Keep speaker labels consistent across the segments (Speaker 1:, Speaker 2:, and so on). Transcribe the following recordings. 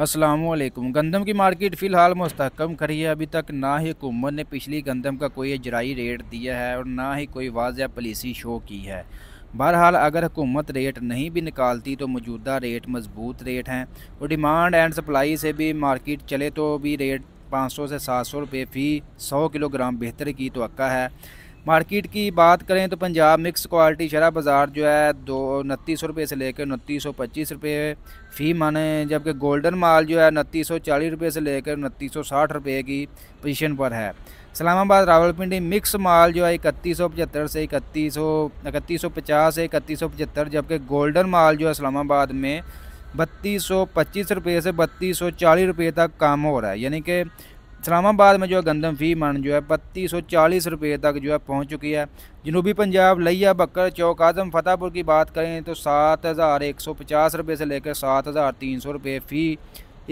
Speaker 1: असलम गंदम की मार्केट फ़िलहाल मस्तकम खड़ी है अभी तक ना ही हुकूमत ने पिछली गंदम का कोई जराई रेट दिया है और ना ही कोई वाज़ पॉलिसी शो की है बहरहाल अगर हुकूमत रेट नहीं भी निकालती तो मौजूदा रेट मजबूत रेट हैं और डिमांड एंड सप्लाई से भी मार्केट चले तो भी रेट 500 से 700 रुपये फ़ी 100 किलोग्राम बेहतर की तो है मार्केट की बात करें तो पंजाब मिक्स क्वालिटी शराब बाज़ार जो है दो उनतीस रुपये से लेकर उनतीस सौ पच्चीस रुपये फ़ी माने जबकि गोल्डन माल जो है उनतीस सौ चालीस रुपये से लेकर उनतीस सौ साठ रुपये की पोजीशन पर है इस्लामाबाद रावलपिंडी मिक्स माल जो है इकतीस सौ पचहत्तर से इकतीस सौ इकतीस सौ पचास से इकतीस सौ पचहत्तर जबकि गोल्डन माल जो है इस्लामाबाद में बत्तीस सौ पच्चीस रुपये से बत्तीस सौ चालीस रुपये तक काम हो रहा है यानी कि इस्लामाबाद में जो है गंदम फ़ी मन जो है बत्तीस सौ चालीस रुपये तक जो है पहुँच चुकी है जनूबी पंजाब लिया बकर चौक आजम फतेहपुर की बात करें तो सात हज़ार एक सौ पचास रुपये से लेकर सात हज़ार तीन सौ रुपये फ़ी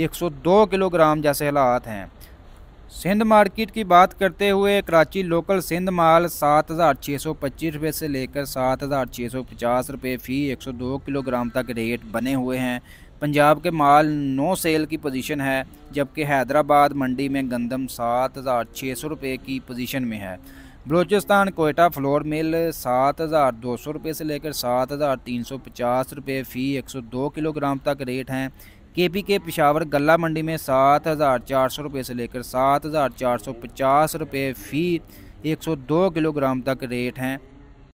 Speaker 1: एक सौ दो किलोग्राम जैसे हालात हैं सिंध मार्केट की बात करते हुए कराची लोकल सिंध माल सात हज़ार छः सौ पच्चीस रुपये से लेकर सात हज़ार छः सौ पचास रुपये फ़ी एक सौ दो किलोग्राम तक रेट बने हुए हैं पंजाब के माल नो सेल की पोजीशन है जबकि हैदराबाद मंडी में गंदम सात हज़ार छः सौ रुपये की पोजीशन में है बलूचिस्तान कोयटा फ्लोर मिल सात हज़ार दो सौ रुपये से लेकर सात हज़ार तीन सौ पचास रुपये फ़ी एक सौ दो किलोग्राम तक रेट हैं के पी के पिशावर गला मंडी में सात हज़ार चार सौ रुपये से लेकर सात हज़ार चार सौ पचास रुपये फ़ी एक सौ दो किलोग्राम तक रेट हैं